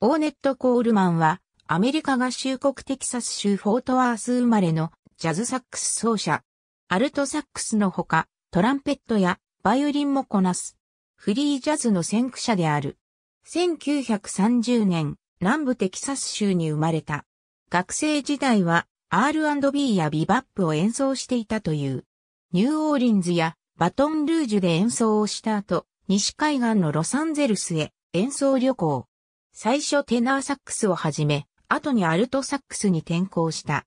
オーネット・コールマンは、アメリカ合衆国テキサス州フォートワース生まれのジャズサックス奏者。アルトサックスのほか、トランペットやバイオリンもこなす。フリージャズの先駆者である。1930年、南部テキサス州に生まれた。学生時代は R&B やビバップを演奏していたという。ニューオーリンズやバトンルージュで演奏をした後、西海岸のロサンゼルスへ演奏旅行。最初テナーサックスをはじめ、後にアルトサックスに転向した。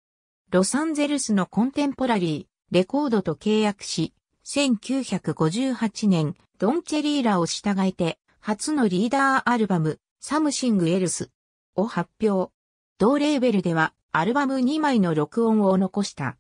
ロサンゼルスのコンテンポラリー、レコードと契約し、1958年、ドン・チェリーラを従えて、初のリーダーアルバム、サムシング・エルスを発表。同レーベルでは、アルバム2枚の録音を残した。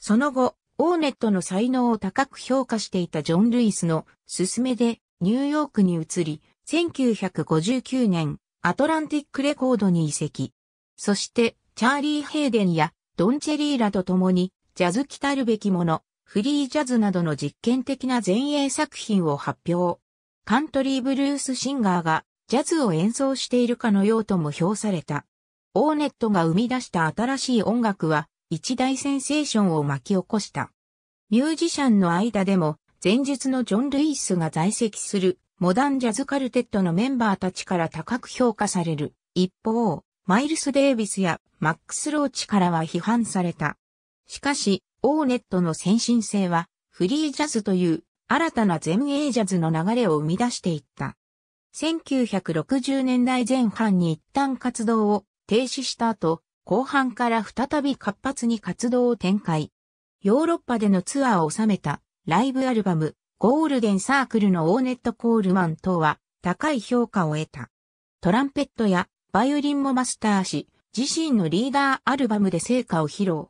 その後、オーネットの才能を高く評価していたジョン・ルイスの勧めで、ニューヨークに移り、1959年、アトランティックレコードに移籍。そして、チャーリー・ヘイデンやドンチェリーラと共に、ジャズ来たるべきもの、フリージャズなどの実験的な前衛作品を発表。カントリーブルースシンガーがジャズを演奏しているかのようとも評された。オーネットが生み出した新しい音楽は一大センセーションを巻き起こした。ミュージシャンの間でも前述のジョン・ルイスが在籍するモダンジャズカルテットのメンバーたちから高く評価される。一方、マイルス・デービスやマックス・ローチからは批判された。しかし、オーネットの先進性は、フリージャズという新たな全英ジャズの流れを生み出していった。1960年代前半に一旦活動を停止した後、後半から再び活発に活動を展開。ヨーロッパでのツアーを収めたライブアルバムゴールデンサークルのオーネット・コールマン等は高い評価を得た。トランペットやバイオリンもマスターし、自身のリーダーアルバムで成果を披露。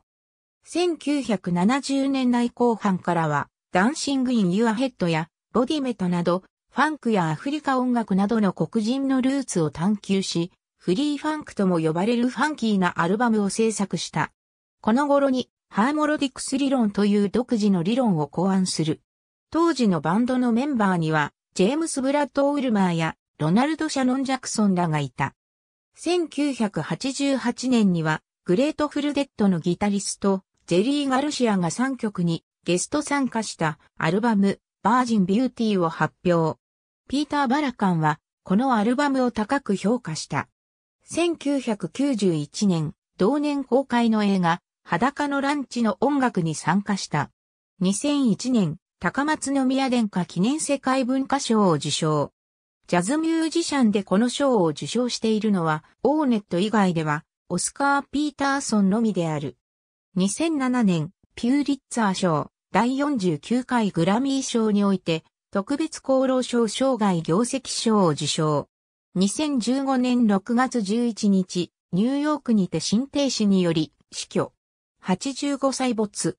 1970年代後半からは、ダンシング・イン・ユア・ヘッドや、ボディメトなど、ファンクやアフリカ音楽などの黒人のルーツを探求し、フリーファンクとも呼ばれるファンキーなアルバムを制作した。この頃に、ハーモロディクス理論という独自の理論を考案する。当時のバンドのメンバーには、ジェームス・ブラッド・ウルマーや、ロナルド・シャノン・ジャクソンらがいた。1988年には、グレートフルデッドのギタリスト、ジェリー・ガルシアが3曲にゲスト参加したアルバム、バージン・ビューティーを発表。ピーター・バラカンは、このアルバムを高く評価した。1991年、同年公開の映画、裸のランチの音楽に参加した。2001年、高松宮殿下記念世界文化賞を受賞。ジャズミュージシャンでこの賞を受賞しているのは、オーネット以外では、オスカー・ピーターソンのみである。2007年、ピューリッツァー賞、第49回グラミー賞において、特別功労賞生涯業績賞を受賞。2015年6月11日、ニューヨークにて新停止により、死去。85歳没。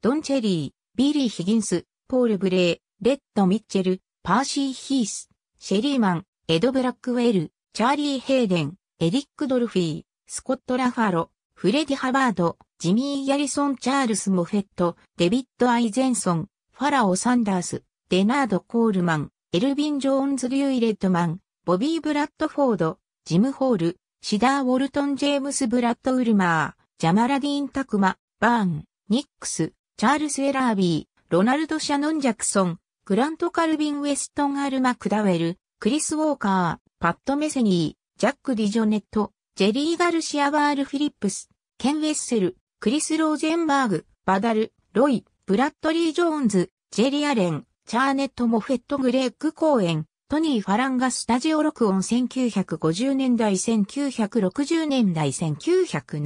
ドンチェリー。ビリー・ヒギンス、ポール・ブレイ、レッド・ミッチェル、パーシー・ヒース、シェリーマン、エド・ブラックウェル、チャーリー・ヘイデン、エリック・ドルフィー、スコット・ラファロ、フレディ・ハバード、ジミー・ヤリソン・チャールス・モフェット、デビッド・アイゼンソン、ファラオ・サンダース、デナード・コールマン、エルビン・ジョーンズ・リュイ・レッドマン、ボビー・ブラッドフォード、ジム・ホール、シダー・ウォルトン・ジェームス・ブラッド・ウルマー、ジャマラディーン・タクマ、バーン、ニックス、チャールス・エラービー、ロナルド・シャノン・ジャクソン、グラント・カルビン・ウェストン・アルマ・クダウェル、クリス・ウォーカー、パット・メセニー、ジャック・ディジョネット、ジェリー・ガルシア・バール・フィリップス、ケン・ウェッセル、クリス・ローゼンバーグ、バダル、ロイ、ブラッドリー・ジョーンズ、ジェリア・レン、チャーネット・モフェット・グレッグ・コーエン、トニー・ファランがスタジオ録音1950年代1960年代1970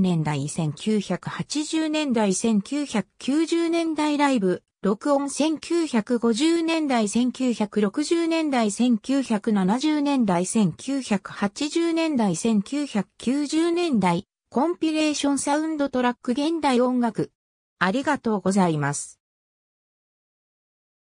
年代1980年代1990年代ライブ録音1950年代1960年代1970年代1980年代1990年代コンピレーションサウンドトラック現代音楽ありがとうございます。